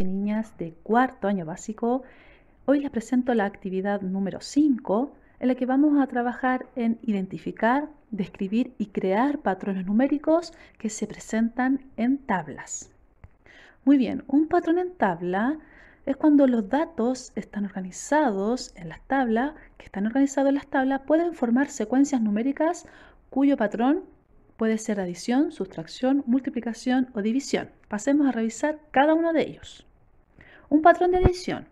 y niñas de cuarto año básico. Hoy les presento la actividad número 5 en la que vamos a trabajar en identificar, describir y crear patrones numéricos que se presentan en tablas. Muy bien, un patrón en tabla es cuando los datos están organizados en las tablas, que están organizados en las tablas, pueden formar secuencias numéricas cuyo patrón Puede ser adición, sustracción, multiplicación o división. Pasemos a revisar cada uno de ellos. Un patrón de adición.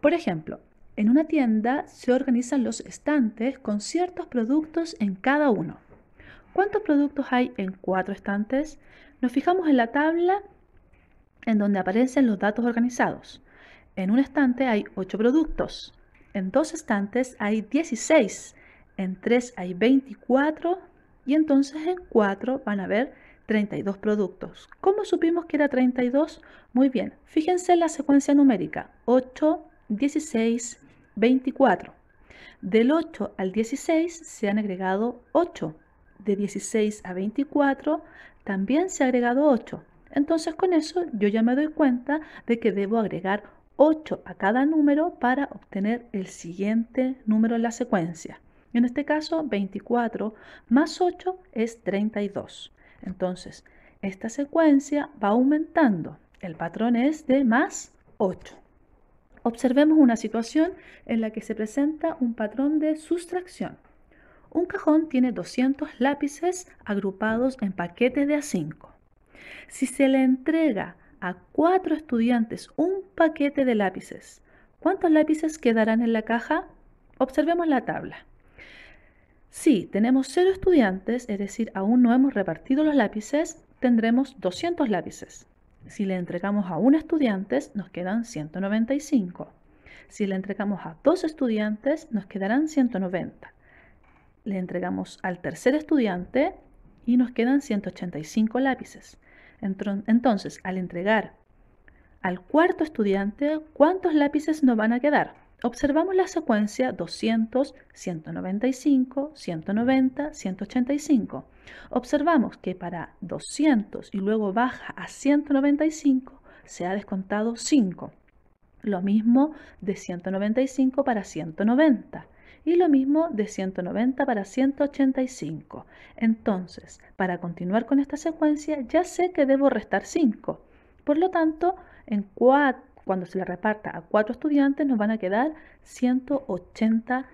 Por ejemplo, en una tienda se organizan los estantes con ciertos productos en cada uno. ¿Cuántos productos hay en cuatro estantes? Nos fijamos en la tabla en donde aparecen los datos organizados. En un estante hay ocho productos, en dos estantes hay 16, en tres hay 24, y entonces en 4 van a haber 32 productos. ¿Cómo supimos que era 32? Muy bien, fíjense en la secuencia numérica, 8, 16, 24. Del 8 al 16 se han agregado 8. De 16 a 24 también se ha agregado 8. Entonces con eso yo ya me doy cuenta de que debo agregar 8 a cada número para obtener el siguiente número en la secuencia en este caso, 24 más 8 es 32. Entonces, esta secuencia va aumentando. El patrón es de más 8. Observemos una situación en la que se presenta un patrón de sustracción. Un cajón tiene 200 lápices agrupados en paquetes de A5. Si se le entrega a cuatro estudiantes un paquete de lápices, ¿cuántos lápices quedarán en la caja? Observemos la tabla. Si tenemos 0 estudiantes, es decir, aún no hemos repartido los lápices, tendremos 200 lápices. Si le entregamos a un estudiante, nos quedan 195. Si le entregamos a dos estudiantes, nos quedarán 190. Le entregamos al tercer estudiante y nos quedan 185 lápices. Entonces, al entregar al cuarto estudiante, ¿cuántos lápices nos van a quedar? observamos la secuencia 200, 195, 190, 185. Observamos que para 200 y luego baja a 195 se ha descontado 5. Lo mismo de 195 para 190 y lo mismo de 190 para 185. Entonces, para continuar con esta secuencia ya sé que debo restar 5. Por lo tanto, en 4 cuando se la reparta a cuatro estudiantes nos van a quedar 180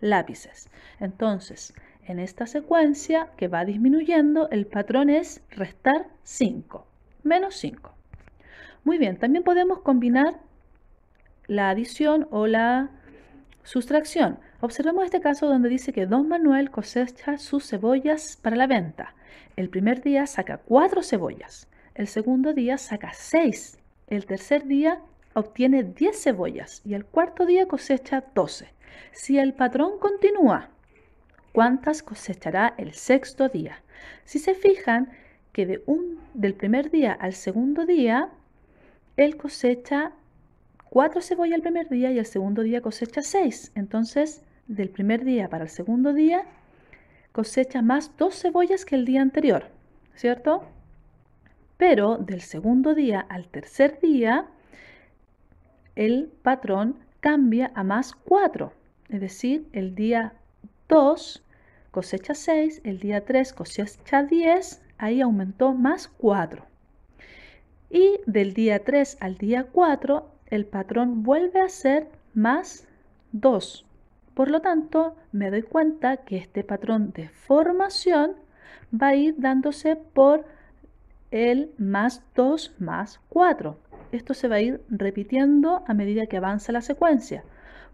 lápices. Entonces, en esta secuencia que va disminuyendo, el patrón es restar 5, menos 5. Muy bien, también podemos combinar la adición o la sustracción. Observemos este caso donde dice que don Manuel cosecha sus cebollas para la venta. El primer día saca cuatro cebollas, el segundo día saca seis el tercer día obtiene 10 cebollas y el cuarto día cosecha 12. Si el patrón continúa, ¿cuántas cosechará el sexto día? Si se fijan que de un, del primer día al segundo día, él cosecha 4 cebollas el primer día y el segundo día cosecha 6. Entonces, del primer día para el segundo día, cosecha más 2 cebollas que el día anterior, ¿cierto? pero del segundo día al tercer día el patrón cambia a más 4, es decir, el día 2 cosecha 6, el día 3 cosecha 10, ahí aumentó más 4. Y del día 3 al día 4 el patrón vuelve a ser más 2. Por lo tanto, me doy cuenta que este patrón de formación va a ir dándose por el más 2 más 4. Esto se va a ir repitiendo a medida que avanza la secuencia.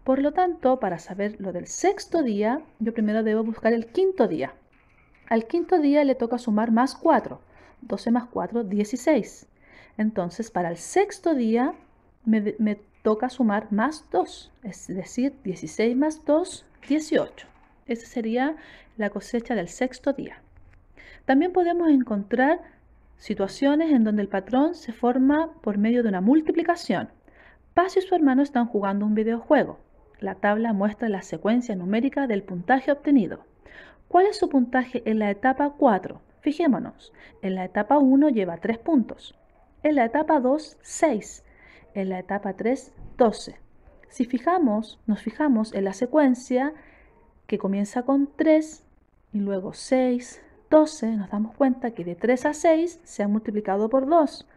Por lo tanto, para saber lo del sexto día, yo primero debo buscar el quinto día. Al quinto día le toca sumar más 4. 12 más 4, 16. Entonces, para el sexto día me, toca sumar más 2, es decir, 16 más 2, 18. Esa sería la cosecha del sexto día. También podemos encontrar situaciones en donde el patrón se forma por medio de una multiplicación. Paz y su hermano están jugando un videojuego. La tabla muestra la secuencia numérica del puntaje obtenido. ¿Cuál es su puntaje en la etapa 4? Fijémonos, en la etapa 1 lleva 3 puntos, en la etapa 2 6, en la etapa 3 12. Si fijamos, nos fijamos en la secuencia que comienza con 3 y luego 6, 12 nos damos cuenta que de 3 a 6 se ha multiplicado por 2.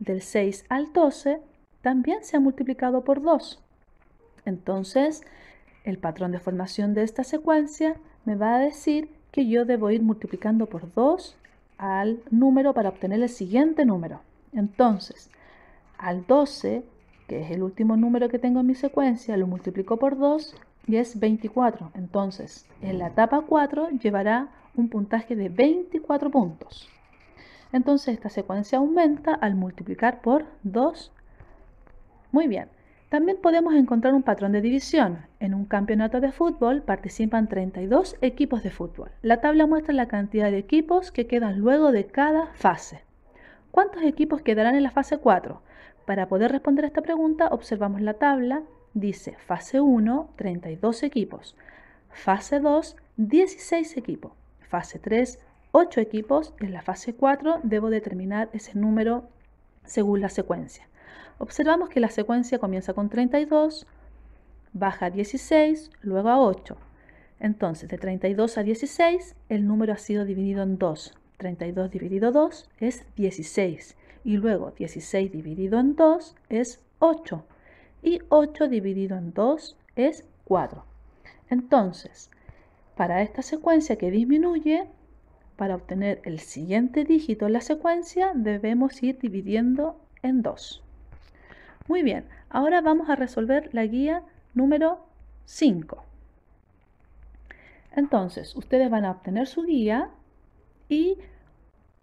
Del 6 al 12 también se ha multiplicado por 2. Entonces, el patrón de formación de esta secuencia me va a decir que yo debo ir multiplicando por 2 al número para obtener el siguiente número. Entonces, al 12, que es el último número que tengo en mi secuencia, lo multiplico por 2 y es 24. Entonces, en la etapa 4 llevará un puntaje de 24 puntos. Entonces, esta secuencia aumenta al multiplicar por 2. Muy bien. También podemos encontrar un patrón de división. En un campeonato de fútbol participan 32 equipos de fútbol. La tabla muestra la cantidad de equipos que quedan luego de cada fase. ¿Cuántos equipos quedarán en la fase 4? Para poder responder a esta pregunta, observamos la tabla dice fase 1, 32 equipos, fase 2, 16 equipos, fase 3, 8 equipos, en la fase 4 debo determinar ese número según la secuencia. Observamos que la secuencia comienza con 32, baja a 16, luego a 8. Entonces, de 32 a 16, el número ha sido dividido en 2. 32 dividido 2 es 16. Y luego 16 dividido en 2 es 8 y 8 dividido en 2 es 4. Entonces, para esta secuencia que disminuye, para obtener el siguiente dígito en la secuencia, debemos ir dividiendo en 2. Muy bien, ahora vamos a resolver la guía número 5. Entonces, ustedes van a obtener su guía y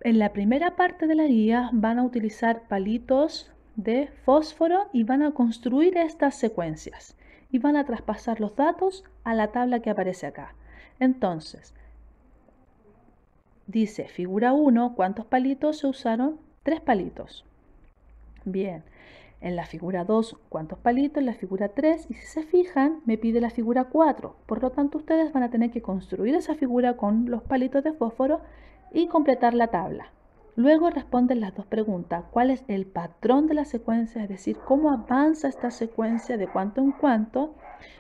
en la primera parte de la guía van a utilizar palitos de fósforo y van a construir estas secuencias y van a traspasar los datos a la tabla que aparece acá. Entonces, dice figura 1, ¿cuántos palitos se usaron? Tres palitos. Bien, en la figura 2, ¿cuántos palitos? En la figura 3, y si se fijan, me pide la figura 4. Por lo tanto, ustedes van a tener que construir esa figura con los palitos de fósforo y completar la tabla. Luego responden las dos preguntas, ¿cuál es el patrón de la secuencia? Es decir, ¿cómo avanza esta secuencia de cuánto en cuánto?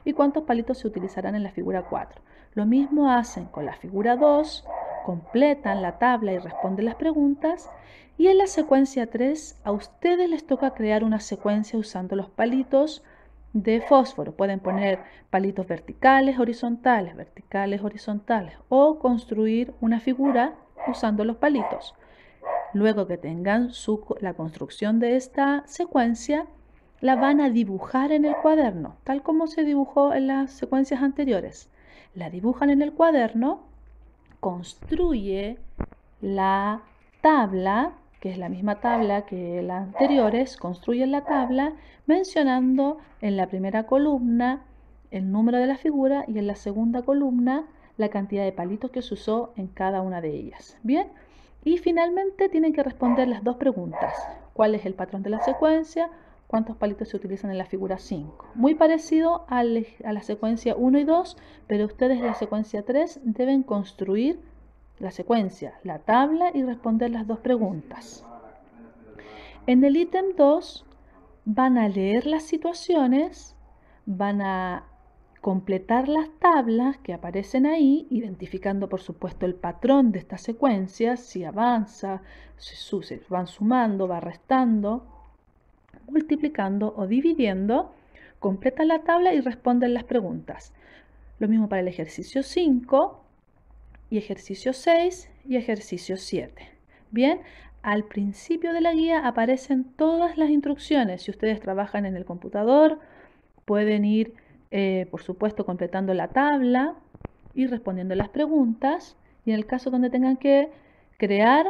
¿Y cuántos palitos se utilizarán en la figura 4? Lo mismo hacen con la figura 2, completan la tabla y responden las preguntas. Y en la secuencia 3, a ustedes les toca crear una secuencia usando los palitos de fósforo. Pueden poner palitos verticales, horizontales, verticales, horizontales o construir una figura usando los palitos. Luego que tengan la construcción de esta secuencia, la van a dibujar en el cuaderno, tal como se dibujó en las secuencias anteriores. La dibujan en el cuaderno, construye la tabla, que es la misma tabla que las anteriores, construye la tabla mencionando en la primera columna el número de la figura y en la segunda columna la cantidad de palitos que se usó en cada una de ellas. Bien, y finalmente tienen que responder las dos preguntas. ¿Cuál es el patrón de la secuencia? ¿Cuántos palitos se utilizan en la figura 5? Muy parecido a la secuencia 1 y 2, pero ustedes en la secuencia 3 deben construir la secuencia, la tabla y responder las dos preguntas. En el ítem 2 van a leer las situaciones, van a completar las tablas que aparecen ahí, identificando por supuesto el patrón de estas secuencia, si avanza, si se van sumando, va restando, multiplicando o dividiendo, completan la tabla y responden las preguntas. Lo mismo para el ejercicio 5 y ejercicio 6 y ejercicio 7. Bien, al principio de la guía aparecen todas las instrucciones. Si ustedes trabajan en el computador, pueden ir eh, por supuesto completando la tabla y respondiendo las preguntas. Y en el caso donde tengan que crear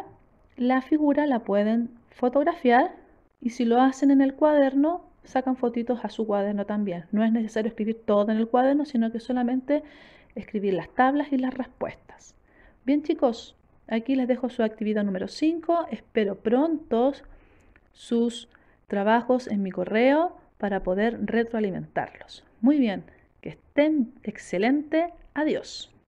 la figura, la pueden fotografiar y si lo hacen en el cuaderno, sacan fotitos a su cuaderno también. No es necesario escribir todo en el cuaderno, sino que solamente escribir las tablas y las respuestas. Bien chicos, aquí les dejo su actividad número 5. Espero pronto sus trabajos en mi correo para poder retroalimentarlos. Muy bien, que estén excelente. Adiós.